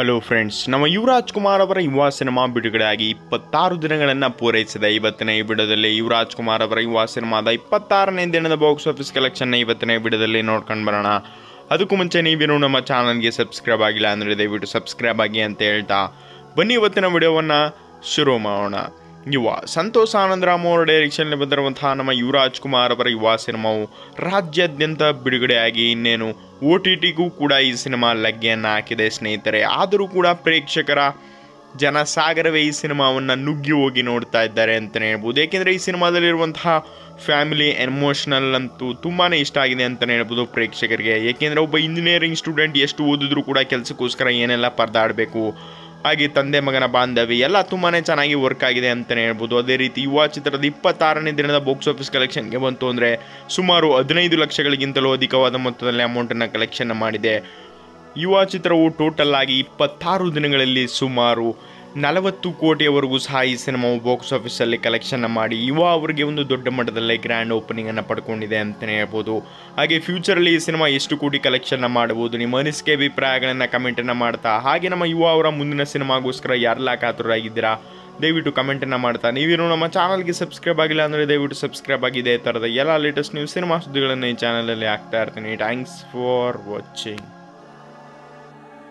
hello friends ನಮ್ಮ ಯುವರಾಜ್ ಕುಮಾರ್ ಅವರ ಯುವ ಸಿನಿಮಾ ಬಿಡುಗಡೆಯಾಗಿ ಇಪ್ಪತ್ತಾರು ದಿನಗಳನ್ನು ಪೂರೈಸಿದೆ ಇವತ್ತಿನ ಈ ಬಿಡದಲ್ಲಿ ಯುವರಾಜ್ ಕುಮಾರ್ ಅವರ ಯುವ ಸಿನಿಮಾದ ಇಪ್ಪತ್ತಾರನೇ ದಿನದ ಬಾಕ್ಸ್ ಆಫೀಸ್ ಕಲೆಕ್ಷನ್ನ ಇವತ್ತಿನ ಬಿಡದಲ್ಲಿ ನೋಡ್ಕೊಂಡು ಬರೋಣ ಅದಕ್ಕೂ ಮುಂಚೆ ನೀವೇನು ನಮ್ಮ ಚಾನಲ್ಗೆ ಸಬ್ಸ್ಕ್ರೈಬ್ ಆಗಿಲ್ಲ ಅಂದರೆ ದಯವಿಟ್ಟು ಸಬ್ಸ್ಕ್ರೈಬ್ ಆಗಿ ಅಂತ ಹೇಳ್ತಾ ಬನ್ನಿ ಇವತ್ತಿನ ವಿಡಿಯೋವನ್ನು ಶುರು ಮಾಡೋಣ ಯುವ ಸಂತೋಷ್ ಆನಂದರಾಮ್ ಅವರ ಡೈರೆಕ್ಷನ್ ಬಂದಿರುವಂತಹ ನಮ್ಮ ಯುವರಾಜ್ ಕುಮಾರ್ ಅವರ ಯುವ ಸಿನಿಮಾವು ರಾಜ್ಯಾದ್ಯಂತ ಬಿಡುಗಡೆಯಾಗಿ ಇನ್ನೇನು ಓ ಟಿ ಟಿಗೂ ಕೂಡ ಈ ಸಿನಿಮಾ ಲಗ್ಗೆಯನ್ನು ಹಾಕಿದೆ ಸ್ನೇಹಿತರೆ ಆದರೂ ಕೂಡ ಪ್ರೇಕ್ಷಕರ ಜನಸಾಗರವೇ ಈ ಸಿನಿಮಾವನ್ನು ನುಗ್ಗಿ ಹೋಗಿ ನೋಡ್ತಾ ಇದ್ದಾರೆ ಅಂತಲೇ ಹೇಳ್ಬೋದು ಏಕೆಂದರೆ ಈ ಸಿನಿಮಾದಲ್ಲಿರುವಂತಹ ಫ್ಯಾಮಿಲಿ ಎಮೋಷ್ನಲ್ ಅಂತೂ ತುಂಬಾ ಇಷ್ಟ ಆಗಿದೆ ಅಂತಲೇ ಹೇಳ್ಬೋದು ಪ್ರೇಕ್ಷಕರಿಗೆ ಏಕೆಂದರೆ ಒಬ್ಬ ಇಂಜಿನಿಯರಿಂಗ್ ಸ್ಟೂಡೆಂಟ್ ಎಷ್ಟು ಓದಿದ್ರು ಕೂಡ ಕೆಲಸಕ್ಕೋಸ್ಕರ ಏನೆಲ್ಲ ಪರದಾಡಬೇಕು ಹಾಗೆ ತಂದೆ ಮಗನ ಬಾಂಧವಿ ಎಲ್ಲ ತುಂಬಾ ಚೆನ್ನಾಗಿ ವರ್ಕ್ ಆಗಿದೆ ಅಂತಲೇ ಹೇಳ್ಬೋದು ಅದೇ ರೀತಿ ಯುವ ಚಿತ್ರದ ಇಪ್ಪತ್ತಾರನೇ ದಿನದ ಬಾಕ್ಸ್ ಆಫೀಸ್ ಕಲೆಕ್ಷನ್ಗೆ ಬಂತು ಅಂದರೆ ಸುಮಾರು ಹದಿನೈದು ಲಕ್ಷಗಳಿಗಿಂತಲೂ ಅಧಿಕವಾದ ಮೊತ್ತದಲ್ಲಿ ಅಮೌಂಟನ್ನು ಕಲೆಕ್ಷನ್ ಮಾಡಿದೆ ಯುವ ಚಿತ್ರವು ಟೋಟಲ್ ಆಗಿ ಇಪ್ಪತ್ತಾರು ದಿನಗಳಲ್ಲಿ ಸುಮಾರು ನಲವತ್ತು ಕೋಟಿಯವರೆಗೂ ಸಹ ಈ ಸಿನಿಮಾವು ಬಾಕ್ಸ್ ಆಫೀಸಲ್ಲಿ ಕಲೆಕ್ಷನ್ ಮಾಡಿ ಯುವ ಅವರಿಗೆ ಒಂದು ದೊಡ್ಡ ಮಟ್ಟದಲ್ಲಿ ಗ್ರ್ಯಾಂಡ್ ಓಪನಿಂಗನ್ನು ಪಡ್ಕೊಂಡಿದೆ ಅಂತಲೇ ಹೇಳ್ಬೋದು ಹಾಗೆ ಫ್ಯೂಚರಲ್ಲಿ ಈ ಸಿನಿಮಾ ಎಷ್ಟು ಕೋಟಿ ಕಲೆಕ್ಷನ್ ಮಾಡ್ಬೋದು ನಿಮ್ಮ ಅನಿಸಿಕೆ ಅಭಿಪ್ರಾಯಗಳನ್ನು ಕಮೆಂಟನ್ನು ಮಾಡ್ತಾ ಹಾಗೆ ನಮ್ಮ ಯುವ ಅವರ ಮುಂದಿನ ಸಿನಿಮಾಗೋಸ್ಕರ ಯಾರೆಲ್ಲ ಕಾತುರಾಗಿದ್ದೀರಾ ದಯವಿಟ್ಟು ಕಮೆಂಟನ್ನು ಮಾಡ್ತಾ ನೀವೇನು ನಮ್ಮ ಚಾನಲ್ಗೆ ಸಬ್ಸ್ಕ್ರೈಬ್ ಆಗಿಲ್ಲ ಅಂದರೆ ದಯವಿಟ್ಟು ಸಬ್ಸ್ಕ್ರೈಬ್ ಆಗಿದೆ ಥರದ ಎಲ್ಲ ಲೇಟೆಸ್ಟ್ ನ್ಯೂಸ್ ಸಿನಿಮಾ ಸುದ್ದಿಗಳನ್ನು ಈ ಚಾನಲಲ್ಲಿ ಹಾಕ್ತಾ ಇರ್ತೀನಿ ಥ್ಯಾಂಕ್ಸ್ ಫಾರ್ ವಾಚಿಂಗ್